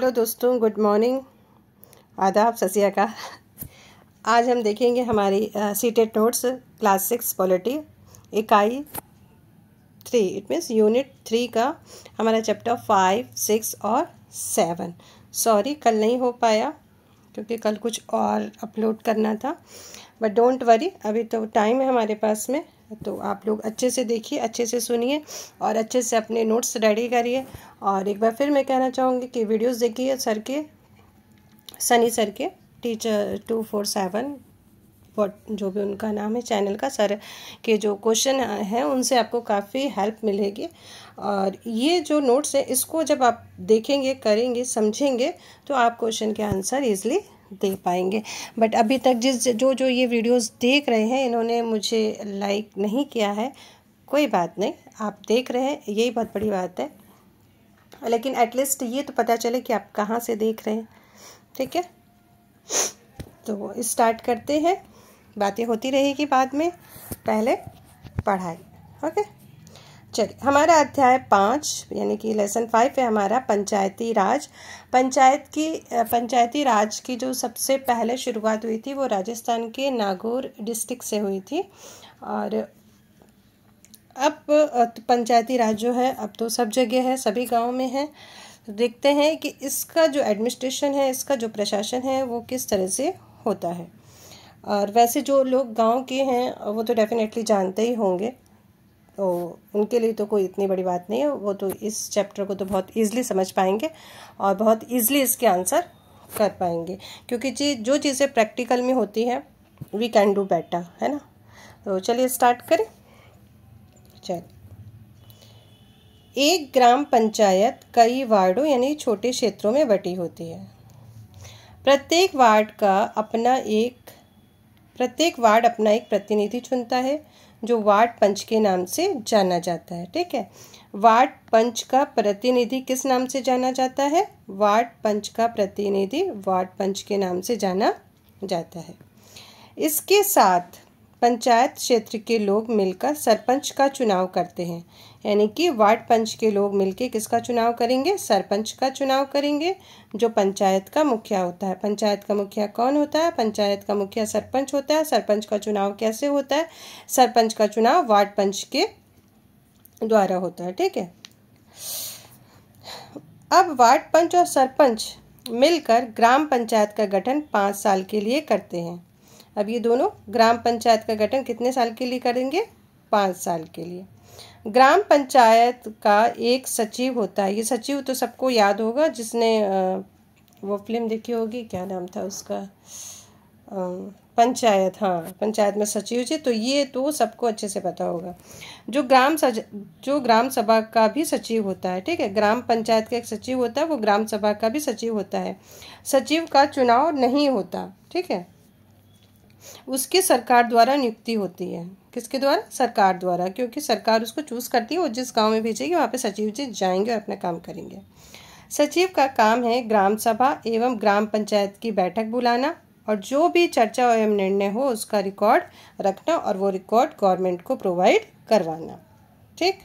Hello दोस्तों good morning आदाब ससिया का आज हम देखेंगे हमारी सीटेड नोट्स क्लास सिक्स पॉलिटी इकाई three it means unit three का हमारा चैप्टर फाइव सिक्स और सेवन सॉरी कल नहीं हो पाया क्योंकि कल कुछ और अपलोड करना था बट डोंट वरी अभी तो टाइम है हमारे पास में तो आप लोग अच्छे से देखिए अच्छे से सुनिए और अच्छे से अपने नोट्स रेडी करिए और एक बार फिर मैं कहना चाहूँगी कि वीडियोस देखिए सर के सनी सर के teacher two four seven what जो भी उनका नाम है चैनल का सर के जो क्वेश्चन हैं उनसे आपको काफ़ी हेल्प मिलेगी और ये जो नोट्स हैं इसको जब आप देखेंगे करेंगे समझेंगे तो आप क्वेश्चन के आंसर ईजिली दे पाएंगे बट अभी तक जिस जो जो ये वीडियोस देख रहे हैं इन्होंने मुझे लाइक नहीं किया है कोई बात नहीं आप देख रहे हैं यही बहुत बड़ी बात है लेकिन एटलीस्ट ये तो पता चले कि आप कहाँ से देख रहे हैं ठीक है तो स्टार्ट करते हैं बातें होती रहेगी बाद में पहले पढ़ाई ओके चलिए हमारा अध्याय पाँच यानी कि लेसन फाइव है हमारा पंचायती राज पंचायत की पंचायती राज की जो सबसे पहले शुरुआत हुई थी वो राजस्थान के नागौर डिस्ट्रिक्ट से हुई थी और अब तो पंचायती राज जो है अब तो सब जगह है सभी गाँव में है तो देखते हैं कि इसका जो एडमिनिस्ट्रेशन है इसका जो प्रशासन है वो किस तरह से होता है और वैसे जो लोग गांव के हैं वो तो डेफिनेटली जानते ही होंगे तो उनके लिए तो कोई इतनी बड़ी बात नहीं है वो तो इस चैप्टर को तो बहुत ईजिली समझ पाएंगे और बहुत ईजिली इसके आंसर कर पाएंगे क्योंकि जी जो चीज़ें प्रैक्टिकल में होती हैं वी कैन डू बेटर है ना तो चलिए स्टार्ट करें चल एक ग्राम पंचायत कई वार्डों यानी छोटे क्षेत्रों में बटी होती है प्रत्येक वार्ड का अपना एक प्रत्येक वार्ड अपना एक प्रतिनिधि चुनता है जो वाट पंच के नाम से जाना जाता है ठीक है वाट पंच का प्रतिनिधि किस नाम से जाना जाता है वाट पंच का प्रतिनिधि वाट पंच के नाम से जाना जाता है इसके साथ पंचायत क्षेत्र के लोग मिलकर सरपंच का चुनाव करते हैं यानी कि वार्ड पंच के लोग मिलकर किसका चुनाव करेंगे सरपंच का चुनाव करेंगे जो पंचायत का मुखिया होता है पंचायत का मुखिया कौन होता है पंचायत का मुखिया सरपंच होता है सरपंच का चुनाव कैसे होता है सरपंच का चुनाव वार्ड पंच के द्वारा होता है ठीक है अब वार्ड पंच और सरपंच मिलकर ग्राम पंचायत का गठन पाँच साल के लिए करते हैं अब ये दोनों ग्राम पंचायत का गठन कितने साल के लिए करेंगे पाँच साल के लिए ग्राम पंचायत का एक सचिव होता है ये सचिव तो सबको याद होगा जिसने वो फिल्म देखी होगी क्या नाम था उसका पंचायत हाँ पंचायत में सचिव जी तो ये तो सबको अच्छे से पता होगा जो ग्राम सज जो ग्राम सभा का भी सचिव होता है ठीक है ग्राम पंचायत का एक सचिव होता है वो ग्राम सभा का भी सचिव होता है सचिव का चुनाव नहीं होता ठीक है उसकी सरकार द्वारा नियुक्ति होती है किसके द्वारा सरकार द्वारा क्योंकि सरकार उसको चूज़ करती है और जिस गांव में भेजेगी वहां पे सचिव जी जाएंगे और अपना काम करेंगे सचिव का काम है ग्राम सभा एवं ग्राम पंचायत की बैठक बुलाना और जो भी चर्चा एवं निर्णय हो उसका रिकॉर्ड रखना और वो रिकॉर्ड गवर्नमेंट को प्रोवाइड करवाना ठीक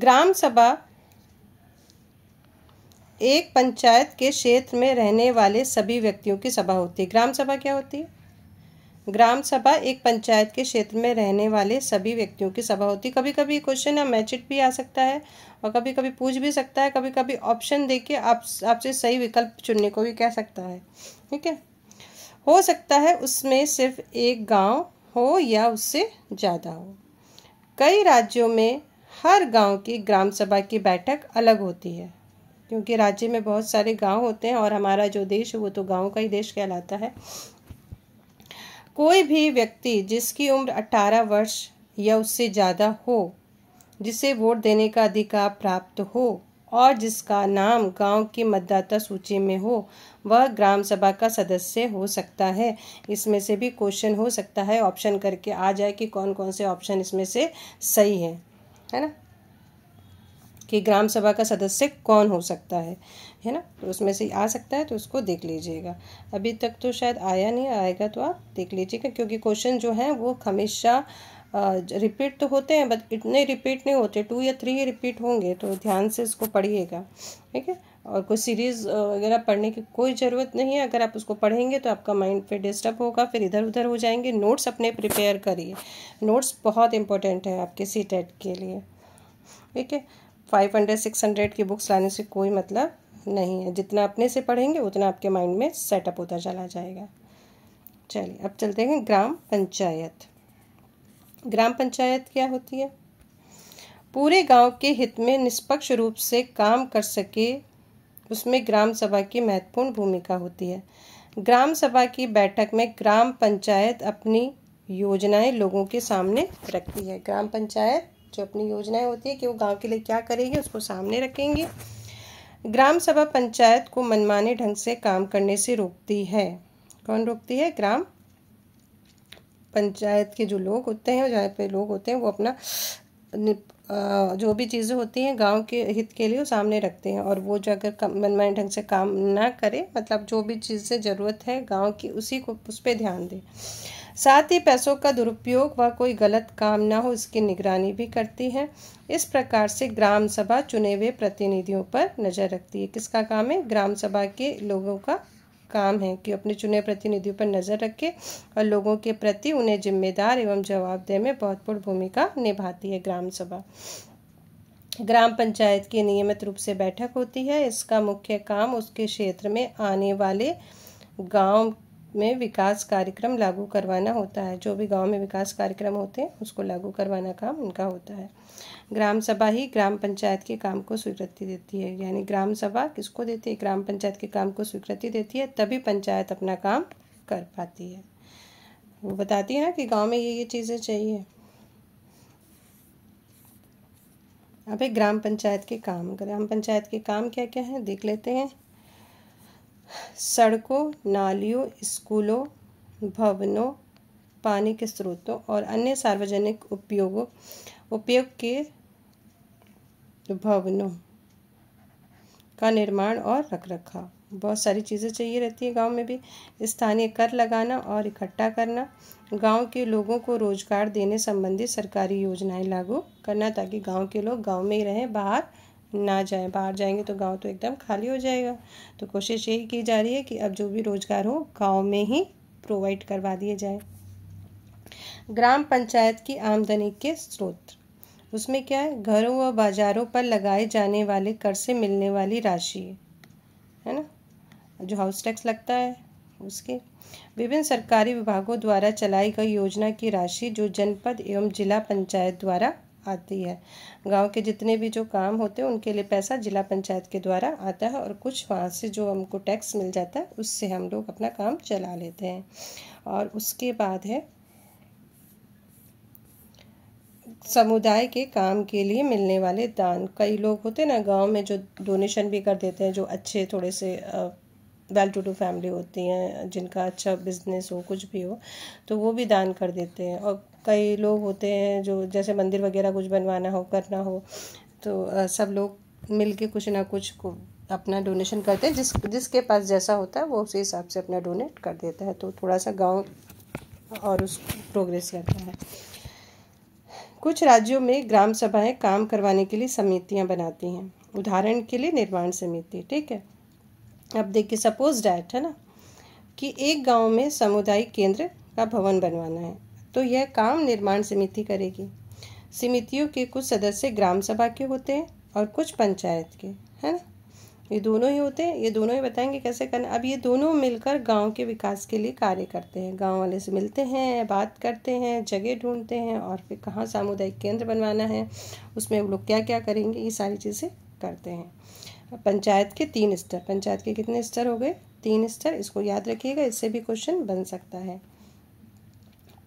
ग्राम सभा एक पंचायत के क्षेत्र में रहने वाले सभी व्यक्तियों की सभा होती है ग्राम सभा क्या होती है ग्राम सभा एक पंचायत के क्षेत्र में रहने वाले सभी व्यक्तियों की सभा होती है कभी कभी क्वेश्चन या मैचिट भी आ सकता है और कभी कभी पूछ भी सकता है कभी कभी ऑप्शन दे के आप आपसे सही विकल्प चुनने को भी कह सकता है ठीक है हो सकता है उसमें सिर्फ एक गाँव हो या उससे ज़्यादा हो कई राज्यों में हर गांव की ग्राम सभा की बैठक अलग होती है क्योंकि राज्य में बहुत सारे गांव होते हैं और हमारा जो देश है वो तो गाँव का ही देश कहलाता है कोई भी व्यक्ति जिसकी उम्र 18 वर्ष या उससे ज़्यादा हो जिसे वोट देने का अधिकार प्राप्त हो और जिसका नाम गांव की मतदाता सूची में हो वह ग्राम सभा का सदस्य हो सकता है इसमें से भी क्वेश्चन हो सकता है ऑप्शन करके आ जाए कि कौन कौन से ऑप्शन इसमें से सही है है ना कि ग्राम सभा का सदस्य कौन हो सकता है है ना तो उसमें से आ सकता है तो उसको देख लीजिएगा अभी तक तो शायद आया नहीं आएगा तो आप देख लीजिएगा क्योंकि क्वेश्चन जो है वो हमेशा रिपीट तो होते हैं बट इतने रिपीट नहीं होते टू या थ्री रिपीट होंगे तो ध्यान से इसको पढ़िएगा ठीक है और कोई सीरीज़ वगैरह पढ़ने की कोई ज़रूरत नहीं है अगर आप उसको पढ़ेंगे तो आपका माइंड फिर डिस्टर्ब होगा फिर इधर उधर हो जाएंगे नोट्स अपने प्रिपेयर करिए नोट्स बहुत इंपॉर्टेंट है आपके सी e के लिए ठीक है फाइव हंड्रेड सिक्स हंड्रेड की बुक्स लाने से कोई मतलब नहीं है जितना अपने से पढ़ेंगे उतना आपके माइंड में सेटअप होता चला जाएगा चलिए अब चलते हैं ग्राम पंचायत ग्राम पंचायत क्या होती है पूरे गांव के हित में निष्पक्ष रूप से काम कर सके उसमें ग्राम सभा की महत्वपूर्ण भूमिका होती है ग्राम सभा की बैठक में ग्राम पंचायत अपनी योजनाएं लोगों के सामने रखती है ग्राम पंचायत जो अपनी योजनाएं होती है कि वो गांव के लिए क्या करेगी उसको सामने रखेंगे ग्राम सभा पंचायत को मनमाने ढंग से काम करने से रोकती है कौन रोकती है ग्राम पंचायत के जो लोग होते हैं जहाँ पे लोग होते हैं वो अपना जो भी चीज़ें होती हैं गांव के हित के लिए वो सामने रखते हैं और वो जो अगर मनमाने ढंग से काम ना करे मतलब जो भी चीज़ से ज़रूरत है गांव की उसी को उस पर ध्यान दें साथ ही पैसों का दुरुपयोग व कोई गलत काम ना हो इसकी निगरानी भी करती है इस प्रकार से ग्राम सभा चुने हुए प्रतिनिधियों पर नज़र रखती है किसका काम है ग्राम सभा के लोगों का काम है कि अपने चुने प्रतिनिधियों पर नज़र रखे और लोगों के प्रति उन्हें जिम्मेदार एवं जवाबदेह में बड़ी भूमिका निभाती है ग्राम सभा ग्राम पंचायत की नियमित रूप से बैठक होती है इसका मुख्य काम उसके क्षेत्र में आने वाले गांव में विकास कार्यक्रम लागू करवाना होता है जो भी गांव में विकास कार्यक्रम होते हैं उसको लागू करवाना काम उनका होता है ग्राम सभा ही ग्राम पंचायत के काम को स्वीकृति देती है यानी ग्राम सभा किसको देती है ग्राम पंचायत के काम को स्वीकृति देती है तभी पंचायत अपना काम कर पाती है वो बताती है ना कि गाँव में ये ये चीज़ें चाहिए अब एक ग्राम पंचायत के काम ग्राम पंचायत के काम क्या क्या हैं देख लेते हैं सड़कों नालियों स्कूलों भवनों पानी के स्रोतों और अन्य सार्वजनिक उपयोगों उपयोग के भवनों का निर्माण और रखरखाव बहुत सारी चीज़ें चाहिए रहती है गांव में भी स्थानीय कर लगाना और इकट्ठा करना गांव के लोगों को रोजगार देने संबंधी सरकारी योजनाएं लागू करना ताकि गांव के लोग गांव में ही रहें बाहर ना जाएं बाहर जाएंगे तो गांव तो एकदम खाली हो जाएगा तो कोशिश यही की जा रही है कि अब जो भी रोज़गार हो गांव में ही प्रोवाइड करवा दिए जाए ग्राम पंचायत की आमदनी के स्रोत उसमें क्या है घरों व बाज़ारों पर लगाए जाने वाले कर से मिलने वाली राशि है ना जो हाउस टैक्स लगता है उसके विभिन्न सरकारी विभागों द्वारा चलाई गई योजना की राशि जो जनपद एवं जिला पंचायत द्वारा आती है गांव के जितने भी जो काम होते हैं उनके लिए पैसा जिला पंचायत के द्वारा आता है और कुछ वहाँ से जो हमको टैक्स मिल जाता है उससे हम लोग अपना काम चला लेते हैं और उसके बाद है समुदाय के काम के लिए मिलने वाले दान कई लोग होते हैं ना गांव में जो डोनेशन भी कर देते हैं जो अच्छे थोड़े से वेल टू डू फैमिली होती हैं जिनका अच्छा बिजनेस हो कुछ भी हो तो वो भी दान कर देते हैं और कई लोग होते हैं जो जैसे मंदिर वगैरह कुछ बनवाना हो करना हो तो सब लोग मिल के कुछ ना कुछ को अपना डोनेशन करते हैं जिस जिसके पास जैसा होता है वो उसी हिसाब से अपना डोनेट कर देता है तो थोड़ा सा गांव और उस प्रोग्रेस करता है कुछ राज्यों में ग्राम सभाएं काम करवाने के लिए समितियां बनाती हैं उदाहरण के लिए निर्माण समिति ठीक है अब देखिए सपोज डैट है ना कि एक गांव में सामुदायिक केंद्र का भवन बनवाना है तो यह काम निर्माण समिति करेगी समितियों के कुछ सदस्य ग्राम सभा के होते हैं और कुछ पंचायत के है ना ये दोनों ही होते हैं ये दोनों ही बताएंगे कैसे करना अब ये दोनों मिलकर गांव के विकास के लिए कार्य करते हैं गांव वाले से मिलते हैं बात करते हैं जगह ढूंढते हैं और फिर कहाँ सामुदायिक केंद्र बनवाना है उसमें वो लोग क्या क्या करेंगे ये सारी चीज़ें करते हैं पंचायत के तीन स्तर पंचायत के कितने स्तर हो गए तीन स्तर इसको याद रखिएगा इससे भी क्वेश्चन बन सकता है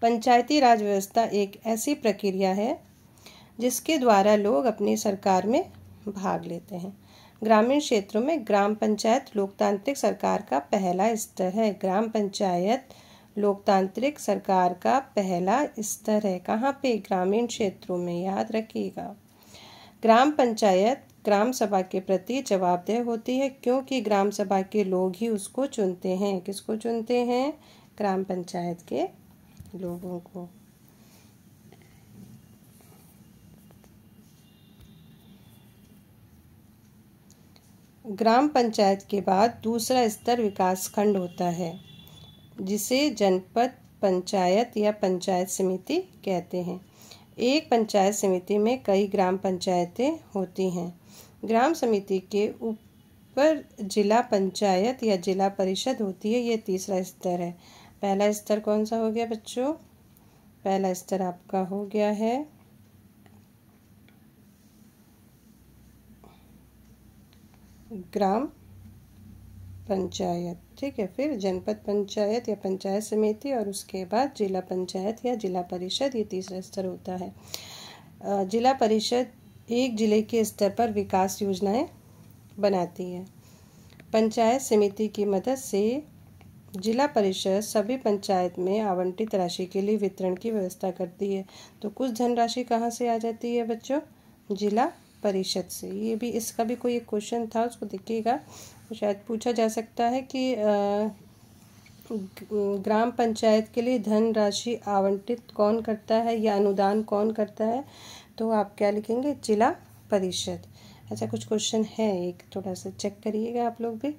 पंचायती राज व्यवस्था एक ऐसी प्रक्रिया है जिसके द्वारा लोग अपनी सरकार में भाग लेते हैं ग्रामीण क्षेत्रों में ग्राम पंचायत लोकतांत्रिक सरकार का पहला स्तर है ग्राम पंचायत लोकतांत्रिक सरकार का पहला स्तर है कहाँ पे ग्रामीण क्षेत्रों में याद रखिएगा ग्राम पंचायत ग्राम सभा के प्रति जवाबदेह होती है क्योंकि ग्राम सभा के लोग ही उसको चुनते हैं किसको चुनते हैं ग्राम पंचायत के लोगों को ग्राम पंचायत के बाद दूसरा स्तर विकास खंड होता है जिसे जनपद पंचायत या पंचायत समिति कहते हैं एक पंचायत समिति में कई ग्राम पंचायतें होती हैं ग्राम समिति के ऊपर जिला पंचायत या जिला परिषद होती है ये तीसरा स्तर है पहला स्तर कौन सा हो गया बच्चों पहला स्तर आपका हो गया है ग्राम पंचायत ठीक है फिर जनपद पंचायत या पंचायत समिति और उसके बाद जिला पंचायत या जिला परिषद ये तीसरा स्तर होता है जिला परिषद एक जिले के स्तर पर विकास योजनाएं बनाती है पंचायत समिति की मदद से जिला परिषद सभी पंचायत में आवंटित राशि के लिए वितरण की व्यवस्था करती है तो कुछ धनराशि कहाँ से आ जाती है बच्चों जिला परिषद से ये भी इसका भी कोई एक क्वेश्चन था उसको देखिएगा शायद पूछा जा सकता है कि आ, ग्राम पंचायत के लिए धनराशि आवंटित कौन करता है या अनुदान कौन करता है तो आप क्या लिखेंगे जिला परिषद ऐसा अच्छा, कुछ क्वेश्चन है एक थोड़ा सा चेक करिएगा आप लोग भी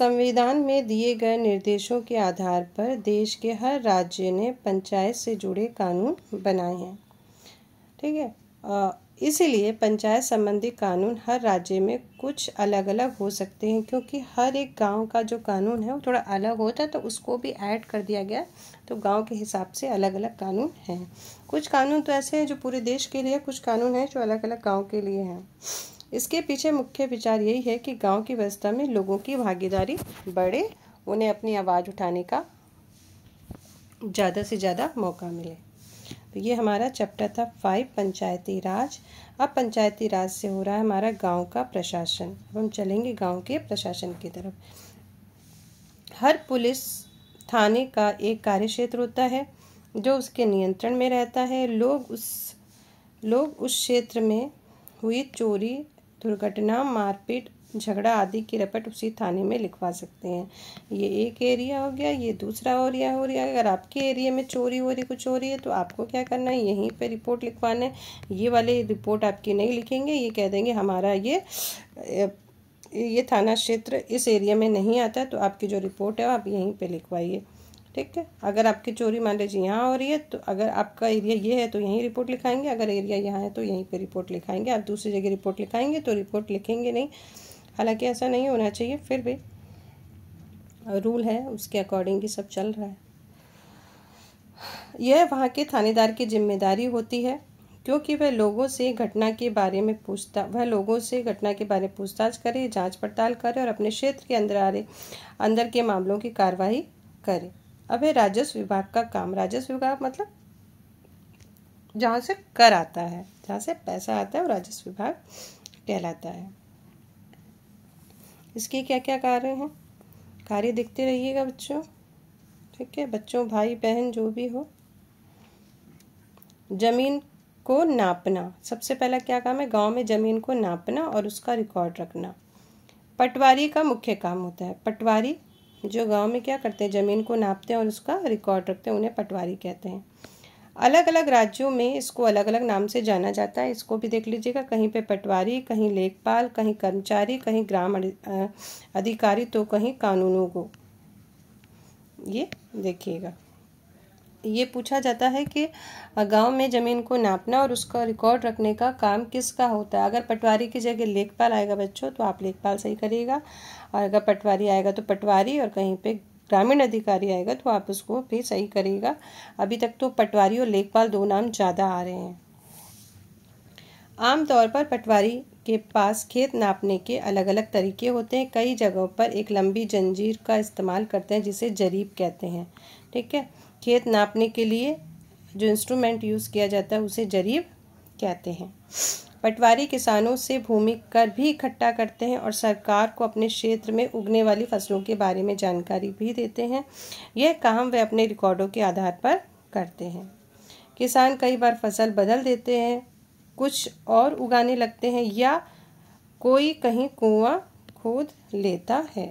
संविधान में दिए गए निर्देशों के आधार पर देश के हर राज्य ने पंचायत से जुड़े कानून बनाए हैं ठीक है इसीलिए पंचायत संबंधी कानून हर राज्य में कुछ अलग अलग हो सकते हैं क्योंकि हर एक गांव का जो कानून है वो थोड़ा अलग होता है तो उसको भी ऐड कर दिया गया तो गांव के हिसाब से अलग अलग कानून हैं कुछ कानून तो ऐसे हैं जो पूरे देश के लिए कुछ कानून हैं जो अलग अलग गाँव के लिए हैं इसके पीछे मुख्य विचार यही है कि गांव की व्यवस्था में लोगों की भागीदारी बढ़े उन्हें अपनी आवाज़ उठाने का ज़्यादा से ज़्यादा मौका मिले तो ये हमारा चैप्टर था फाइव पंचायती राज अब पंचायती राज से हो रहा है हमारा गांव का प्रशासन अब हम चलेंगे गांव के प्रशासन की तरफ हर पुलिस थाने का एक कार्य क्षेत्र होता है जो उसके नियंत्रण में रहता है लोग उस लोग उस क्षेत्र में हुई चोरी दुर्घटना मारपीट झगड़ा आदि की रपट उसी थाने में लिखवा सकते हैं ये एक एरिया हो गया ये दूसरा एरिया हो रहा है अगर आपके एरिया में चोरी हो रही कुछ हो रही है तो आपको क्या करना है यहीं पे रिपोर्ट लिखवाना है ये वाले रिपोर्ट आपकी नहीं लिखेंगे ये कह देंगे हमारा ये ये थाना क्षेत्र इस एरिया में नहीं आता तो आपकी जो रिपोर्ट है आप यहीं पर लिखवाइए ठीक है अगर आपकी चोरी मान लीजिए यहाँ हो रही है तो अगर आपका एरिया ये है तो यहीं रिपोर्ट लिखाएंगे अगर एरिया यहाँ है तो यहीं पे रिपोर्ट लिखाएंगे आप दूसरी जगह रिपोर्ट लिखाएंगे तो रिपोर्ट लिखेंगे नहीं हालांकि ऐसा नहीं होना चाहिए फिर भी रूल है उसके अकॉर्डिंग ही सब चल रहा है यह वहाँ के थानेदार की जिम्मेदारी होती है क्योंकि वह लोगों से घटना के बारे में पूछता वह लोगों से घटना के बारे में पूछताछ करे जाँच पड़ताल करे और अपने क्षेत्र के अंदर आ रहे अंदर के मामलों की कार्रवाई करे अब है राजस्व विभाग का काम राजस्व विभाग मतलब जहाँ से कर आता है जहाँ से पैसा आता है वो राजस्व विभाग कहलाता है इसके क्या क्या कार्य हैं कार्य देखते रहिएगा बच्चों ठीक है बच्चों भाई बहन जो भी हो जमीन को नापना सबसे पहला क्या काम है गांव में ज़मीन को नापना और उसका रिकॉर्ड रखना पटवारी का मुख्य काम होता है पटवारी जो गांव में क्या करते हैं ज़मीन को नापते हैं और उसका रिकॉर्ड रखते हैं उन्हें पटवारी कहते हैं अलग अलग राज्यों में इसको अलग अलग नाम से जाना जाता है इसको भी देख लीजिएगा कहीं पे पटवारी कहीं लेखपाल कहीं कर्मचारी कहीं ग्राम अधिकारी तो कहीं कानूनों को ये देखिएगा ये पूछा जाता है कि गांव में ज़मीन को नापना और उसका रिकॉर्ड रखने का काम किसका होता है अगर पटवारी की जगह लेखपाल आएगा बच्चों तो आप लेखपाल सही करिएगा और अगर पटवारी आएगा तो पटवारी और कहीं पे ग्रामीण अधिकारी आएगा तो आप उसको भी सही करिएगा अभी तक तो पटवारी और लेखपाल दो नाम ज़्यादा आ रहे हैं आमतौर पर पटवारी के पास खेत नापने के अलग अलग तरीके होते हैं कई जगहों पर एक लंबी जंजीर का इस्तेमाल करते हैं जिसे जरीब कहते हैं ठीक है खेत नापने के लिए जो इंस्ट्रूमेंट यूज़ किया जाता है उसे जरीब कहते हैं पटवारी किसानों से भूमि कर भी इकट्ठा करते हैं और सरकार को अपने क्षेत्र में उगने वाली फसलों के बारे में जानकारी भी देते हैं यह काम वे अपने रिकॉर्डों के आधार पर करते हैं किसान कई बार फसल बदल देते हैं कुछ और उगाने लगते हैं या कोई कहीं कुआं खोद लेता है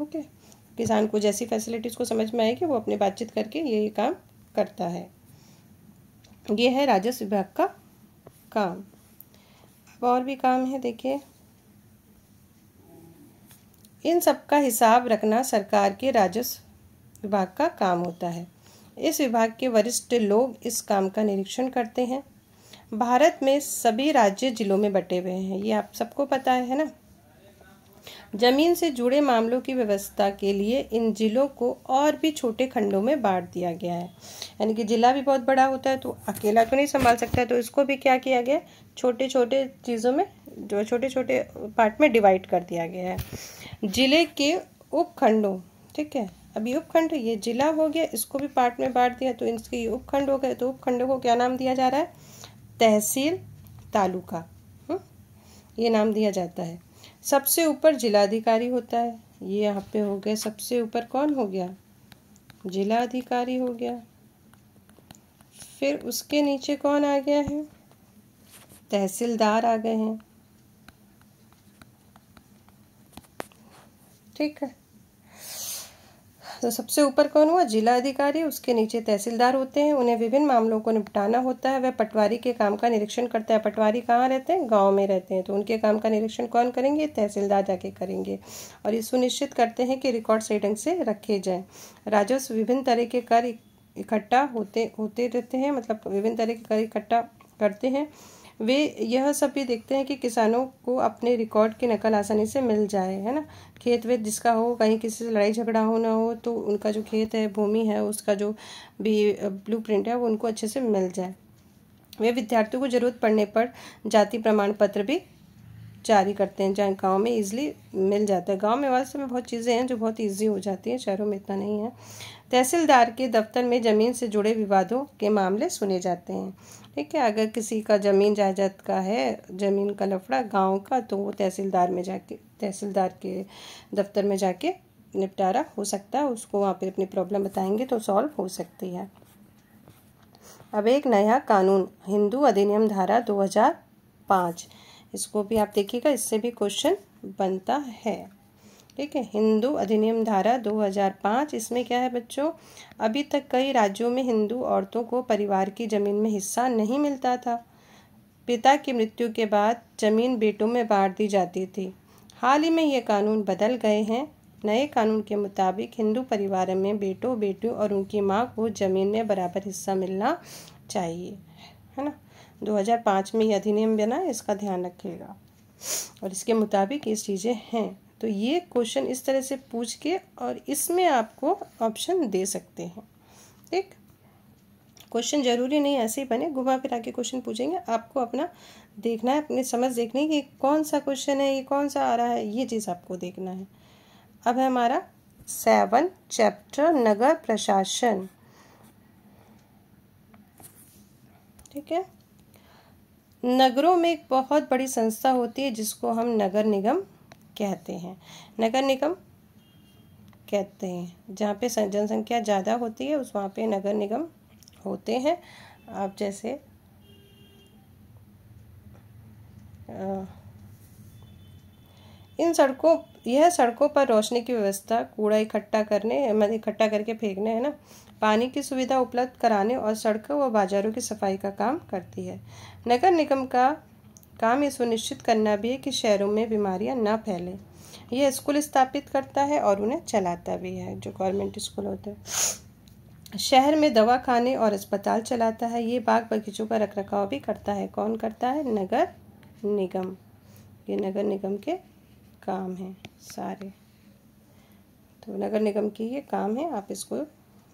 ओके okay. किसान को जैसी फैसिलिटीज़ को समझ में आए कि वो अपने बातचीत करके ये काम करता है ये है राजस्व विभाग का काम अब और भी काम है देखिए इन सब का हिसाब रखना सरकार के राजस्व विभाग का काम होता है इस विभाग के वरिष्ठ लोग इस काम का निरीक्षण करते हैं भारत में सभी राज्य जिलों में बटे हुए हैं ये आप सबको पता है ना जमीन से जुड़े मामलों की व्यवस्था के लिए इन जिलों को और भी छोटे खंडों में बांट दिया गया है यानी कि जिला भी बहुत बड़ा होता है तो अकेला तो नहीं संभाल सकता है तो इसको भी क्या किया गया छोटे छोटे चीज़ों में जो छोटे छोटे पार्ट में डिवाइड कर दिया गया है जिले के उपखंडों ठीक है अभी उपखंड ये जिला हो गया इसको भी पार्ट में बांट दिया तो इनके उपखंड हो गए तो उपखंडों को क्या नाम दिया जा रहा है तहसील तालुका हम्म? ये नाम दिया जाता है सबसे ऊपर जिलाधिकारी होता है ये यहाँ पे हो गया सबसे ऊपर कौन हो गया जिला अधिकारी हो गया फिर उसके नीचे कौन आ गया है तहसीलदार आ गए हैं ठीक है तो सबसे ऊपर कौन हुआ जिला अधिकारी उसके नीचे तहसीलदार होते हैं उन्हें विभिन्न मामलों को निपटाना होता है वह पटवारी के काम का निरीक्षण करता है पटवारी कहाँ रहते हैं गाँव में रहते हैं तो उनके काम का निरीक्षण कौन करेंगे तहसीलदार जाके करेंगे और ये सुनिश्चित करते हैं कि रिकॉर्ड सही ढंग से रखे जाएँ राजस्व विभिन्न तरह के कर इकट्ठा होते होते रहते हैं मतलब विभिन्न तरह के कर इकट्ठा करते हैं वे यह सब भी देखते हैं कि किसानों को अपने रिकॉर्ड की नकल आसानी से मिल जाए है ना खेत वेत जिसका हो कहीं किसी से लड़ाई झगड़ा हो ना हो तो उनका जो खेत है भूमि है उसका जो भी ब्लू प्रिंट है वो उनको अच्छे से मिल जाए वे विद्यार्थियों को ज़रूरत पड़ने पर जाति प्रमाण पत्र भी जारी करते हैं जहाँ गांव में इजीली मिल जाता है गांव में वास्तव में बहुत चीज़ें हैं जो बहुत इजी हो जाती हैं शहरों में इतना नहीं है तहसीलदार के दफ्तर में ज़मीन से जुड़े विवादों के मामले सुने जाते हैं ठीक है अगर किसी का ज़मीन जायदाद का है ज़मीन का लफड़ा गांव का तो वो तहसीलदार में जाके तहसीलदार के दफ्तर में जाके निपटारा हो सकता है उसको वहाँ पे अपनी प्रॉब्लम बताएंगे तो सॉल्व हो सकती है अब एक नया कानून हिंदू अधिनियम धारा 2005 इसको भी आप देखिएगा इससे भी क्वेश्चन बनता है ठीक है हिंदू अधिनियम धारा 2005 इसमें क्या है बच्चों अभी तक कई राज्यों में हिंदू औरतों को परिवार की ज़मीन में हिस्सा नहीं मिलता था पिता की मृत्यु के बाद ज़मीन बेटों में बांट दी जाती थी हाल ही में ये कानून बदल गए हैं नए कानून के मुताबिक हिंदू परिवार में बेटों बेटियों और उनकी माँ को ज़मीन में बराबर हिस्सा मिलना चाहिए है ना 2005 में यह अधिनियम बना इसका ध्यान रखिएगा और इसके मुताबिक ये चीज़ें हैं तो ये क्वेश्चन इस तरह से पूछ के और इसमें आपको ऑप्शन दे सकते हैं ठीक क्वेश्चन जरूरी नहीं ऐसे ही बने घुमा फिरा के क्वेश्चन पूछेंगे आपको अपना देखना है अपने समझ देखने कि कौन सा क्वेश्चन है ये कौन सा आ रहा है ये चीज़ आपको देखना है अब है हमारा सेवन चैप्टर नगर प्रशासन ठीक है नगरों में एक बहुत बड़ी संस्था होती है जिसको हम नगर निगम कहते हैं नगर निगम कहते हैं जहाँ पे जनसंख्या ज़्यादा होती है उस वहाँ पे नगर निगम होते हैं आप जैसे इन सड़कों यह सड़कों पर रोशनी की व्यवस्था कूड़ा इकट्ठा करने मतलब इकट्ठा करके फेंकने है ना पानी की सुविधा उपलब्ध कराने और सड़कों व बाजारों की सफाई का काम करती है नगर निगम का काम ये सुनिश्चित करना भी है कि शहरों में बीमारियां ना फैलें यह स्कूल स्थापित करता है और उन्हें चलाता भी है जो गवर्नमेंट स्कूल होते हैं शहर में दवा खाने और अस्पताल चलाता है ये बाग बगीचों का रखरखाव भी करता है कौन करता है नगर निगम ये नगर निगम के काम हैं सारे तो नगर निगम के ये काम है आप इसको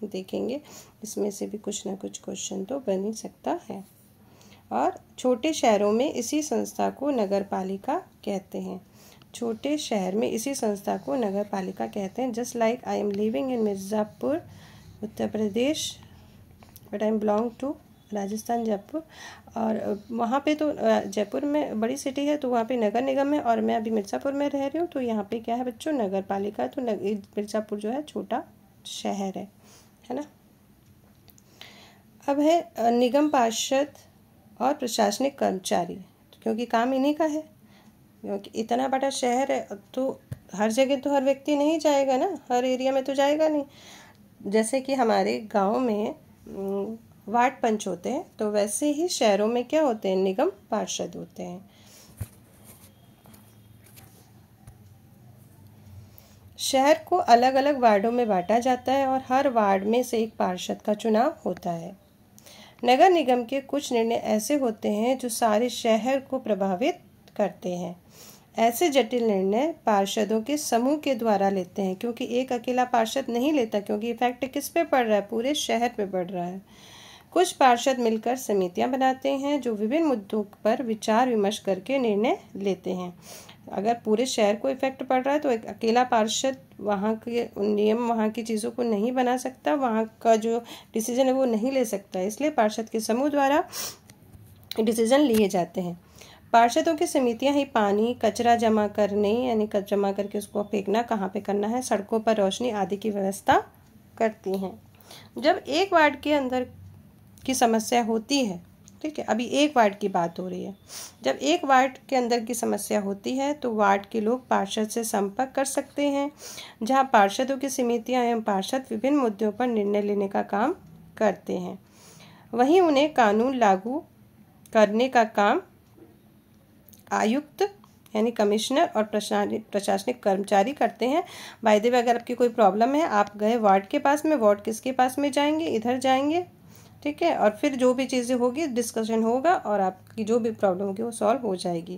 देखेंगे इसमें से भी कुछ ना कुछ क्वेश्चन तो बन ही सकता है और छोटे शहरों में इसी संस्था को नगर पालिका कहते हैं छोटे शहर में इसी संस्था को नगर पालिका कहते हैं just like I am living in Mirzapur Uttar Pradesh but I am belong to Rajasthan Jaipur और वहाँ पे तो जयपुर में बड़ी सिटी है तो वहाँ पे नगर निगम है और मैं अभी मिर्ज़ापुर में रह रही हूँ तो यहाँ पे क्या है बच्चों नगर पालिका तो नग मिर्ज़ापुर जो है छोटा शहर है है ना अब है निगम पार्षद और प्रशासनिक कर्मचारी तो क्योंकि काम इन्हीं का है क्योंकि इतना बड़ा शहर है तो हर जगह तो हर व्यक्ति नहीं जाएगा ना हर एरिया में तो जाएगा नहीं जैसे कि हमारे गांव में वार्ड पंच होते हैं तो वैसे ही शहरों में क्या होते हैं निगम पार्षद होते हैं शहर को अलग अलग वार्डों में बांटा जाता है और हर वार्ड में से एक पार्षद का चुनाव होता है नगर निगम के कुछ निर्णय ऐसे होते हैं जो सारे शहर को प्रभावित करते हैं ऐसे जटिल निर्णय पार्षदों के समूह के द्वारा लेते हैं क्योंकि एक अकेला पार्षद नहीं लेता क्योंकि इफेक्ट किस पे पड़ रहा है पूरे शहर पे पड़ रहा है कुछ पार्षद मिलकर समितियां बनाते हैं जो विभिन्न मुद्दों पर विचार विमर्श करके निर्णय लेते हैं अगर पूरे शहर को इफेक्ट पड़ रहा है तो एक अकेला पार्षद वहाँ के नियम वहाँ की चीज़ों को नहीं बना सकता वहाँ का जो डिसीजन है वो नहीं ले सकता इसलिए पार्षद के समूह द्वारा डिसीजन लिए जाते हैं पार्षदों की समितियां ही पानी कचरा जमा करने यानी जमा करके उसको फेंकना कहाँ पे करना है सड़कों पर रोशनी आदि की व्यवस्था करती हैं जब एक वार्ड के अंदर की समस्या होती है ठीक है अभी एक वार्ड की बात हो रही है जब एक वार्ड के अंदर की समस्या होती है तो वार्ड के लोग पार्षद से संपर्क कर सकते हैं जहां पार्षदों की समितियां एवं पार्षद विभिन्न मुद्दों पर निर्णय लेने का काम करते हैं वहीं उन्हें कानून लागू करने का काम आयुक्त यानी कमिश्नर और प्रशासनिक कर्मचारी करते हैं बाय द वे अगर आपकी कोई प्रॉब्लम है आप गए वार्ड के पास में वार्ड किसके पास में जाएंगे इधर जाएंगे ठीक है और फिर जो भी चीज़ें होगी डिस्कशन होगा और आपकी जो भी प्रॉब्लम होगी वो सॉल्व हो जाएगी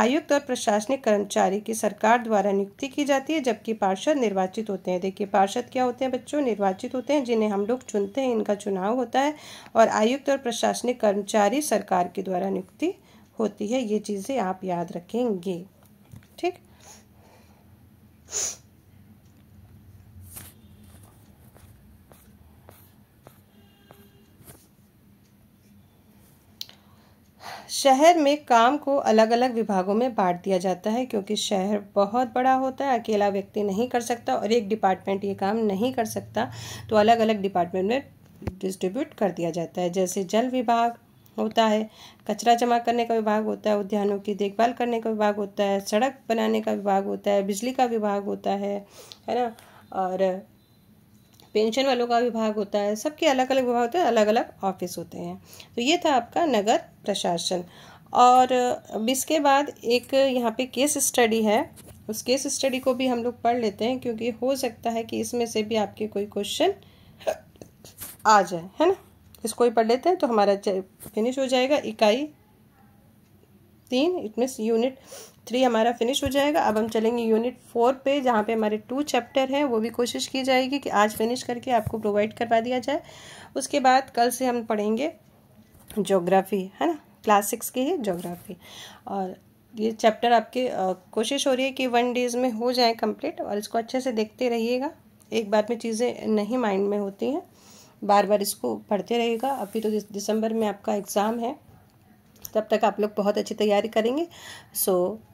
आयुक्त और प्रशासनिक कर्मचारी की सरकार द्वारा नियुक्ति की जाती है जबकि पार्षद निर्वाचित होते हैं देखिए पार्षद क्या होते हैं बच्चों निर्वाचित होते हैं जिन्हें हम लोग चुनते हैं इनका चुनाव होता है और आयुक्त और प्रशासनिक कर्मचारी सरकार के द्वारा नियुक्ति होती है ये चीज़ें आप याद रखेंगे ठीक शहर में काम को अलग अलग विभागों में बांट दिया जाता है क्योंकि शहर बहुत बड़ा होता है अकेला व्यक्ति नहीं कर सकता और एक डिपार्टमेंट ये काम नहीं कर सकता तो अलग अलग डिपार्टमेंट में डिस्ट्रीब्यूट कर दिया जाता है जैसे जल विभाग होता है कचरा जमा करने का विभाग होता है उद्यानों की देखभाल करने का विभाग होता है सड़क बनाने का विभाग होता है बिजली का विभाग होता है है ना और पेंशन वालों का विभाग होता है सबके अलग अलग विभाग होते हैं अलग अलग ऑफिस होते हैं तो ये था आपका नगर प्रशासन और अब इसके बाद एक यहाँ पे केस स्टडी है उस केस स्टडी को भी हम लोग पढ़ लेते हैं क्योंकि हो सकता है कि इसमें से भी आपके कोई क्वेश्चन आ जाए है ना इसको ही पढ़ लेते हैं तो हमारा फिनिश हो जाएगा इकाई तीन इट मीन्स यूनिट थ्री हमारा फिनिश हो जाएगा अब हम चलेंगे यूनिट फोर पे जहाँ पे हमारे टू चैप्टर हैं वो भी कोशिश की जाएगी कि आज फिनिश करके आपको प्रोवाइड करवा दिया जाए उसके बाद कल से हम पढ़ेंगे जोग्राफ़ी है ना क्लास सिक्स की ही जोग्राफ़ी और ये चैप्टर आपके आ, कोशिश हो रही है कि वन डेज़ में हो जाए कम्प्लीट और इसको अच्छे से देखते रहिएगा एक बार में चीज़ें नहीं माइंड में होती हैं बार बार इसको पढ़ते रहिएगा अभी तो दिसंबर में आपका एग्ज़ाम है तब तक आप लोग बहुत अच्छी तैयारी करेंगे so so,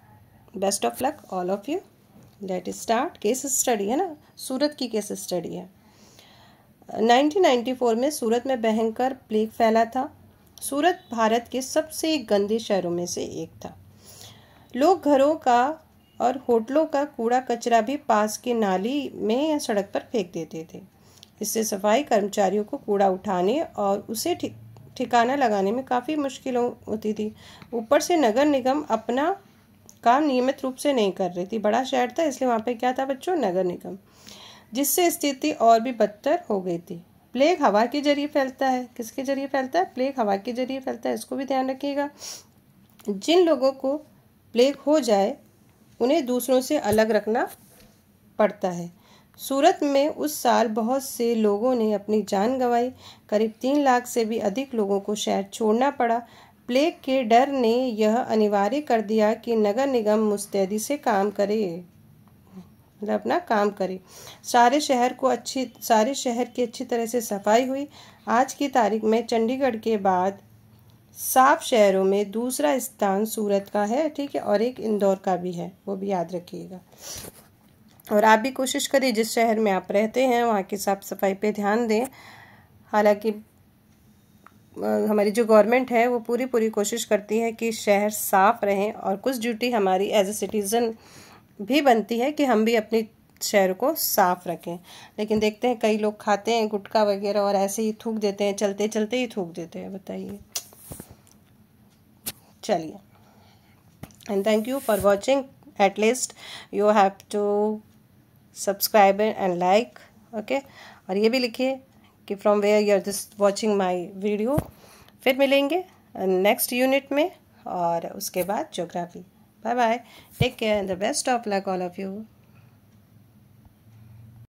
best of luck all of you let start case study है ना सूरत की केस स्टडी है 1994 में सूरत में भयंकर प्लेग फैला था सूरत भारत के सबसे गंदे शहरों में से एक था लोग घरों का और होटलों का कूड़ा कचरा भी पास के नाली में या सड़क पर फेंक देते थे इससे सफाई कर्मचारियों को कूड़ा उठाने और उसे ठिकाना लगाने में काफ़ी मुश्किल होती थी ऊपर से नगर निगम अपना काम नियमित रूप से नहीं कर रही थी बड़ा शहर था इसलिए वहाँ पे क्या था बच्चों नगर निगम जिससे स्थिति और भी बदतर हो गई थी प्लेग हवा के जरिए फैलता है किसके जरिए फैलता है प्लेग हवा के जरिए फैलता है इसको भी ध्यान रखिएगा जिन लोगों को प्लेग हो जाए उन्हें दूसरों से अलग रखना पड़ता है सूरत में उस साल बहुत से लोगों ने अपनी जान गंवाई करीब तीन लाख से भी अधिक लोगों को शहर छोड़ना पड़ा प्लेग के डर ने यह अनिवार्य कर दिया कि नगर निगम मुस्तैदी से काम करे मतलब अपना काम करे सारे शहर को अच्छी सारे शहर की अच्छी तरह से सफाई हुई आज की तारीख में चंडीगढ़ के बाद साफ शहरों में दूसरा स्थान सूरत का है ठीक है और एक इंदौर का भी है वो भी याद रखिएगा और आप भी कोशिश करिए जिस शहर में आप रहते हैं वहाँ की साफ़ सफाई पे ध्यान दें हालांकि हमारी जो गवर्नमेंट है वो पूरी पूरी कोशिश करती है कि शहर साफ़ रहें और कुछ ड्यूटी हमारी एज ए सिटीज़न भी बनती है कि हम भी अपनी शहर को साफ रखें लेकिन देखते हैं कई लोग खाते हैं गुटखा वगैरह और ऐसे ही थूक देते हैं चलते चलते ही थूक देते हैं बताइए चलिए and thank you for watching at least you have to subscribe and like okay और ये भी लिखिए कि from where you are just watching my video फिर मिलेंगे नेक्स्ट यूनिट में और उसके बाद geography bye bye take care and the best of luck all of you